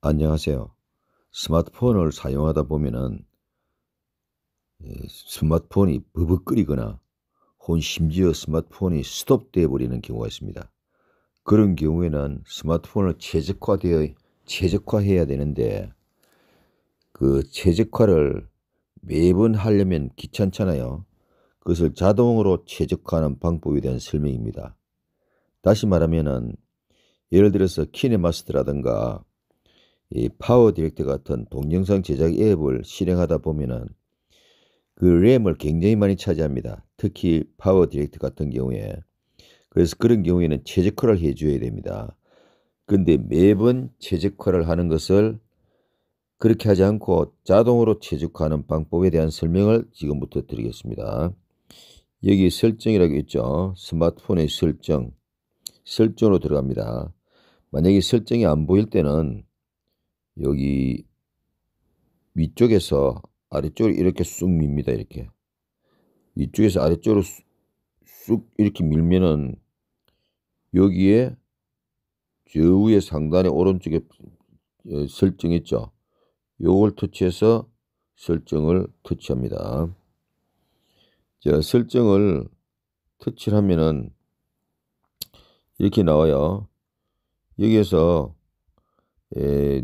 안녕하세요. 스마트폰을 사용하다 보면은 예, 스마트폰이 버벅거리거나 혹은 심지어 스마트폰이 스톱되어 버리는 경우가 있습니다. 그런 경우에는 스마트폰을 최적화되어 최적화해야 되는데 그 최적화를 매번 하려면 귀찮잖아요. 그것을 자동으로 최적화하는 방법에 대한 설명입니다. 다시 말하면은 예를 들어서 키네마스트라든가 이 파워 디렉터 같은 동영상 제작 앱을 실행하다 보면은 그 램을 굉장히 많이 차지합니다. 특히 파워 디렉터 같은 경우에 그래서 그런 경우에는 최적화를 해줘야 됩니다. 근데 매번 최적화를 하는 것을 그렇게 하지 않고 자동으로 최적화하는 방법에 대한 설명을 지금부터 드리겠습니다. 여기 설정이라고 있죠. 스마트폰의 설정, 설정으로 들어갑니다. 만약에 설정이 안 보일 때는 여기 위쪽에서 아래쪽으로 이렇게 쑥 밉니다. 이렇게. 위쪽에서 아래쪽으로 쑥 이렇게 밀면은 여기에 저 위에 상단에 오른쪽에 설정 어, 있죠. 요걸 터치해서 설정을 터치합니다. 자, 설정을 터치를 하면은 이렇게 나와요. 여기에서 에,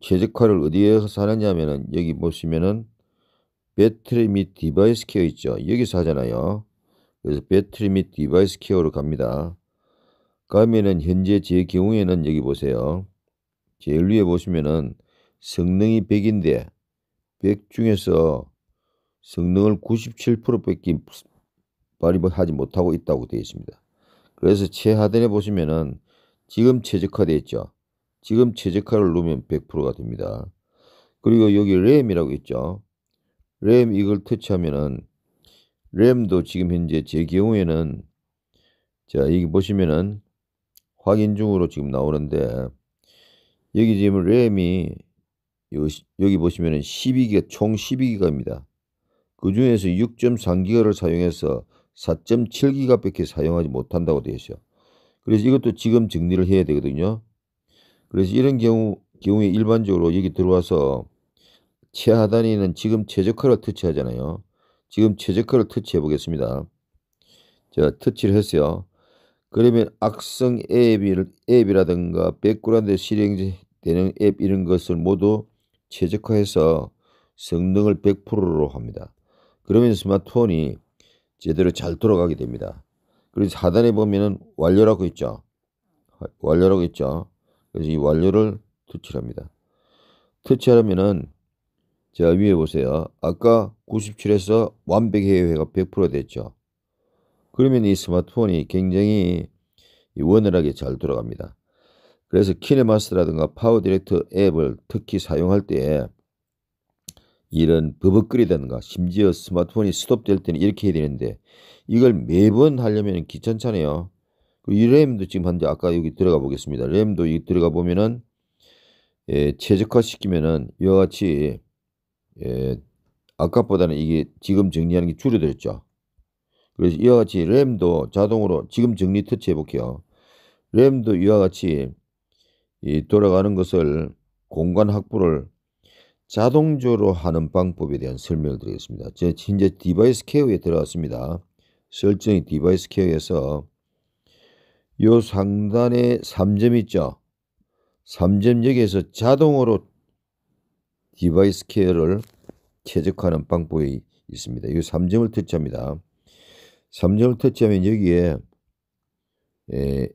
최적화를 어디에서 하느냐면은 여기 보시면은 배터리 및 디바이스 케어 있죠. 여기서 하잖아요. 그래서 배터리 및 디바이스 케어로 갑니다. 가면은 현재 제 경우에는 여기 보세요. 제일 위에 보시면은 성능이 100인데 100 중에서 성능을 97%뺏긴 발휘하지 못하고 있다고 되어 있습니다. 그래서 최하단에 보시면은 지금 최적화되어 있죠. 지금 최적화를 누르면 100%가 됩니다. 그리고 여기 램이라고 있죠. 램 이걸 터치하면은 램도 지금 현재 제 경우에는 자 여기 보시면은 확인 중으로 지금 나오는데 여기 지금 램이 여기 보시면은 12기가 총 12기가입니다. 그 중에서 6.3기가를 사용해서 4 7 g b 밖에 사용하지 못한다고 되어 있어요. 그래서 이것도 지금 정리를 해야 되거든요. 그래서 이런 경우 경우에 일반적으로 여기 들어와서 최하단에는 지금 최적화를 터치하잖아요. 지금 최적화를 터치해 보겠습니다. 자, 터치를 했어요. 그러면 악성 앱을, 앱이라든가 백그라운드 실행되는 앱 이런 것을 모두 최적화해서 성능을 100%로 합니다. 그러면 스마트폰이 제대로 잘 돌아가게 됩니다. 그리고 4단에 보면은 완료라고 있죠. 완료라고 있죠. 그래서 이 완료를 터치합니다. 를 터치하려면은 자 위에 보세요. 아까 97에서 완벽해외가100% 됐죠. 그러면 이 스마트폰이 굉장히 원활하게 잘 돌아갑니다. 그래서 키네마스라든가 파워 디렉터 앱을 특히 사용할 때에 이런 버벅거리다든가 심지어 스마트폰이 스톱될 때는 이렇게 해야 되는데 이걸 매번 하려면 귀찮잖아요. 그 이 램도 지금 현재 아까 여기 들어가 보겠습니다. 램도 여기 들어가 보면은 예, 최적화 시키면은 이와 같이 예, 아까보다는 이게 지금 정리하는 게 줄어들었죠. 그래서 이와 같이 램도 자동으로 지금 정리 터치해 볼게요. 램도 이와 같이 이 돌아가는 것을 공간 확보를 자동적으로 하는 방법에 대한 설명을 드리겠습니다. 제 현재 디바이스 케어에 들어왔습니다. 설정이 디바이스 케어에서 요 상단에 3점 있죠. 3점 여기에서 자동으로 디바이스 케어를 최적화하는 방법이 있습니다. 요 3점을 터치합니다. 3점을 터치하면 여기에 에,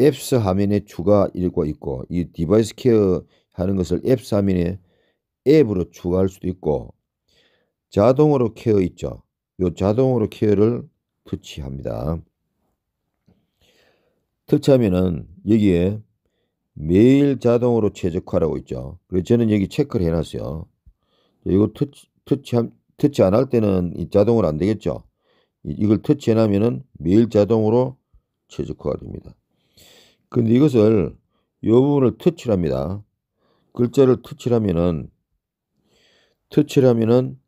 앱스 화면에 추가 읽고 있고 이 디바이스 케어 하는 것을 앱스 화면에 앱으로 추가할 수도 있고 자동으로 케어 있죠. 요 자동으로 케어를 터치합니다. 터치하면은 여기에 매일 자동으로 최적화라고 있죠. 그래서 저는 여기 체크를 해놨어요. 이거 터치, 터치, 터치 안할 때는 이 자동으로 안 되겠죠. 이걸 터치해놓면은 매일 자동으로 최적화가 됩니다. 근데 이것을 요 부분을 터치합니다. 글자를 터치하면은 터치라면은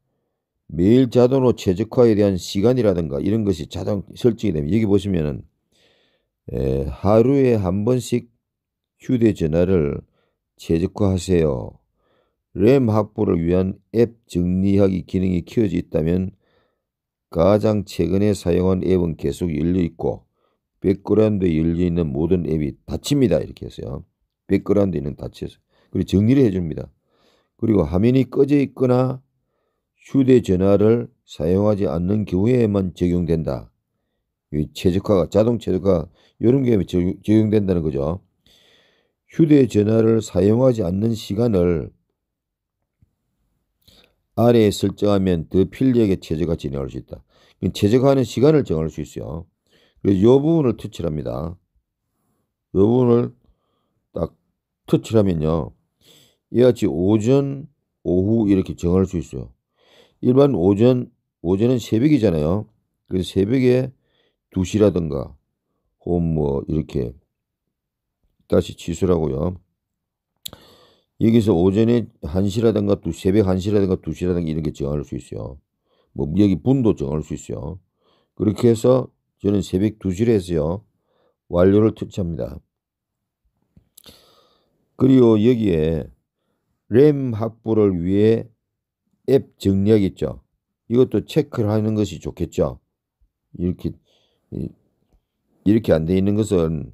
매일 자동으로 최적화에 대한 시간이라든가 이런 것이 자동 설정이 되면 여기 보시면은 에, 하루에 한 번씩 휴대전화를 최적화하세요. 램 확보를 위한 앱 정리하기 기능이 키워져 있다면 가장 최근에 사용한 앱은 계속 열려 있고 백그라운드에 열려 있는 모든 앱이 닫힙니다. 이렇게 해서요. 백그라운드에 있는 닫혀서 그리고 정리를 해줍니다. 그리고 화면이 꺼져 있거나 휴대전화를 사용하지 않는 경우에만 적용된다. 최적화가 자동 최적화 이런 게 적용된다는 거죠. 휴대전화를 사용하지 않는 시간을 아래에 설정하면 더필력게 최적화 진행할 수 있다. 최적화하는 시간을 정할 수 있어요. 그래서 이 부분을 터치합니다. 이 부분을 딱 터치하면요. 이와 같이 오전, 오후 이렇게 정할 수 있어요. 일반 오전, 오전은 새벽이잖아요. 그래서 새벽에 2시라든가 혹은 뭐 이렇게 다시 취소라고요. 여기서 오전에 1시라든가 두, 새벽 1시라든가 2시라든가 이런 게 정할 수 있어요. 뭐 여기 분도 정할 수 있어요. 그렇게 해서 저는 새벽 2시로 해서요. 완료를 터치합니다. 그리고 여기에 램 확보를 위해 앱 정리하기 있죠. 이것도 체크를 하는 것이 좋겠죠. 이렇게 이렇게 안 돼 있는 것은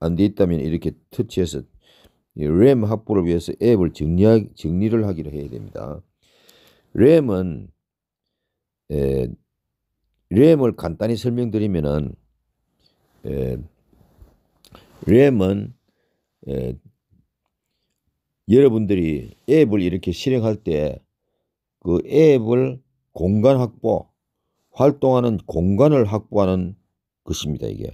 안 돼 있다면 이렇게 터치해서 램 확보를 위해서 앱을 정리 정리를 하기로 해야 됩니다. 램은 에, 램을 간단히 설명드리면은 에, 램은 에, 여러분들이 앱을 이렇게 실행할 때 그 앱을 공간 확보, 활동하는 공간을 확보하는 것입니다, 이게.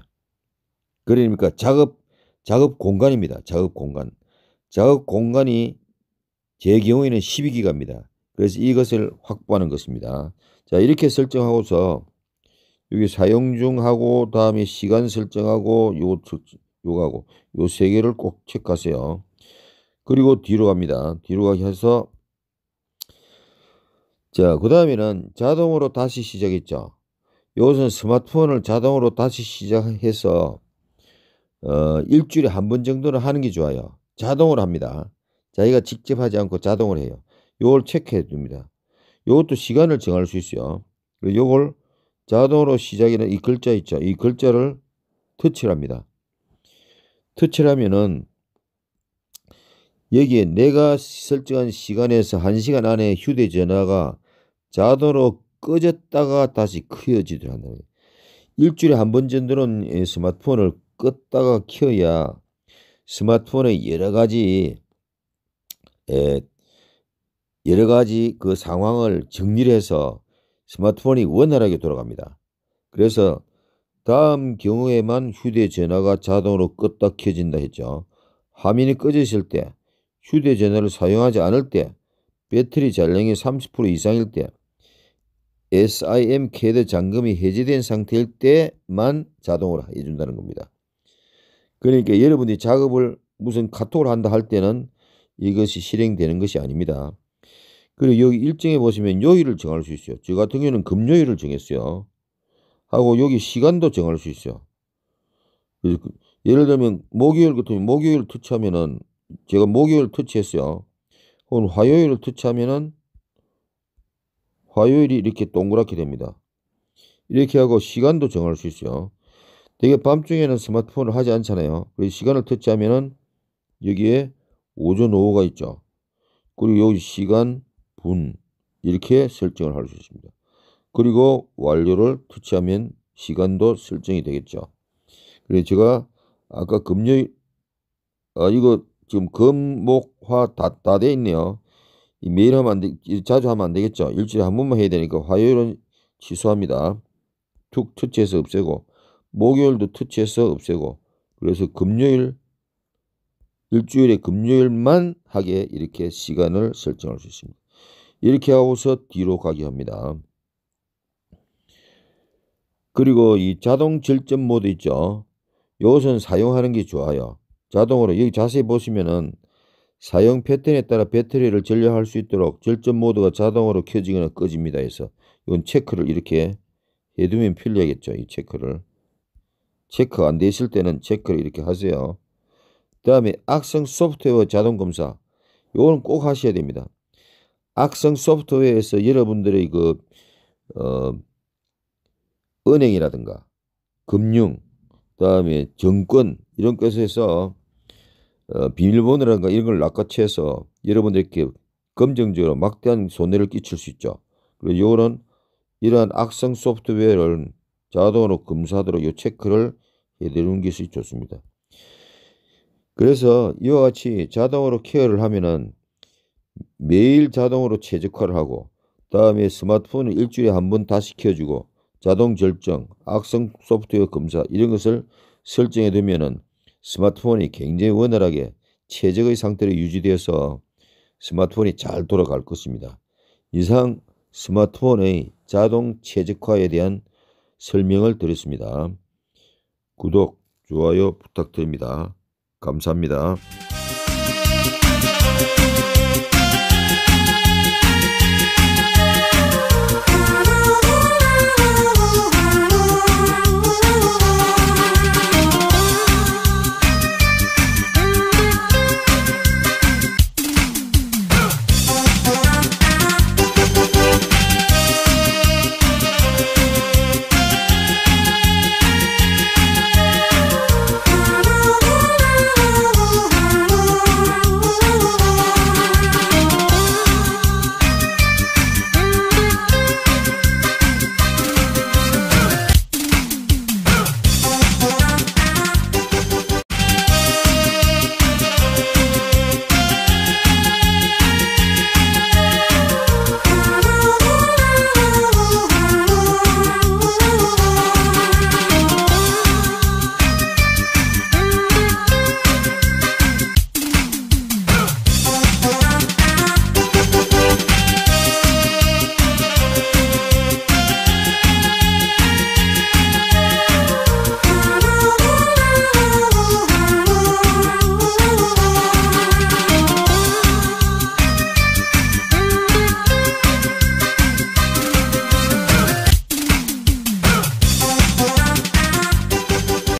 그러니까 작업, 작업 공간입니다. 작업 공간. 작업 공간이 제 경우에는 12기가입니다. 그래서 이것을 확보하는 것입니다. 자, 이렇게 설정하고서 여기 사용 중하고 다음에 시간 설정하고 요, 요거하고 요 세 개를 꼭 체크하세요. 그리고 뒤로 갑니다. 뒤로 가기 서 자, 그 다음에는 자동으로 다시 시작했죠. 요것은 스마트폰을 자동으로 다시 시작해서 어, 일주일에 한 번 정도는 하는 게 좋아요. 자동으로 합니다. 자기가 직접 하지 않고 자동으로 해요. 요걸 체크해 줍니다. 요것도 시간을 정할 수 있어요. 요걸 자동으로 시작이는이 글자 있죠. 이 글자를 터치를 합니다. 터치를 하면은 여기에 내가 설정한 시간에서 1시간 안에 휴대전화가 자동으로 꺼졌다가 다시 켜지더라는 일주일에 한 번 정도는 예, 스마트폰을 껐다가 켜야 스마트폰의 여러 가지 에, 예, 여러 가지 그 상황을 정리를 해서 스마트폰이 원활하게 돌아갑니다. 그래서 다음 경우에만 휴대전화가 자동으로 껐다 켜진다 했죠. 화면이 꺼졌을 때 휴대전화를 사용하지 않을 때, 배터리 잔량이 30% 이상일 때, SIM 캐드 잠금이 해제된 상태일 때만 자동으로 해준다는 겁니다. 그러니까 여러분이 작업을 무슨 카톡을 한다 할 때는 이것이 실행되는 것이 아닙니다. 그리고 여기 일정에 보시면 요일을 정할 수 있어요. 저 같은 경우는 금요일을 정했어요. 하고 여기 시간도 정할 수 있어요. 그 예를 들면 목요일 같은 목요일 투치하면은 제가 목요일 터치했어요. 오늘 화요일을 터치하면은 화요일이 이렇게 동그랗게 됩니다. 이렇게 하고 시간도 정할 수 있어요. 되게 밤중에는 스마트폰을 하지 않잖아요. 그래서 시간을 터치하면은 여기에 오전 오후가 있죠. 그리고 여기 시간, 분 이렇게 설정을 할 수 있습니다. 그리고 완료를 터치하면 시간도 설정이 되겠죠. 그래서 제가 아까 금요일 아 이거 지금 금 목화 다다돼 있네요. 매일 하면 안 되, 자주 하면 안 되겠죠. 일주일에 한 번만 해야 되니까 화요일은 취소합니다. 툭 터치해서 없애고 목요일도 터치해서 없애고 그래서 금요일 일주일에 금요일만 하게 이렇게 시간을 설정할 수 있습니다. 이렇게 하고서 뒤로 가게 합니다. 그리고 이 자동 절전 모드 있죠. 이것은 사용하는 게 좋아요. 자동으로 여기 자세히 보시면은 사용 패턴에 따라 배터리를 전량할 수 있도록 절전 모드가 자동으로 켜지거나 꺼집니다. 해서 이건 체크를 이렇게 해두면 필요하겠죠이 체크를. 체크 안 되실 때는 체크를 이렇게 하세요. 그 다음에 악성 소프트웨어 자동 검사. 요거는 꼭 하셔야 됩니다. 악성 소프트웨어에서 여러분들의 그, 어, 은행이라든가 금융, 그 다음에 정권, 이런 것에서 어, 비밀번호라든가 이런 걸 낚아채서 여러분들께 검증적으로 막대한 손해를 끼칠 수 있죠. 그리고 요런 이러한 악성 소프트웨어를 자동으로 검사하도록 요 체크를 해드리는 것이 좋습니다. 그래서 이와 같이 자동으로 케어를 하면은 매일 자동으로 최적화를 하고 다음에 스마트폰을 일주일에 한 번 다시 켜주고 자동 절정, 악성 소프트웨어 검사 이런 것을 설정해 두면은 스마트폰이 굉장히 원활하게 최적의 상태로 유지되어서 스마트폰이 잘 돌아갈 것입니다. 이상 스마트폰의 자동 최적화에 대한 설명을 드렸습니다. 구독, 좋아요 부탁드립니다. 감사합니다.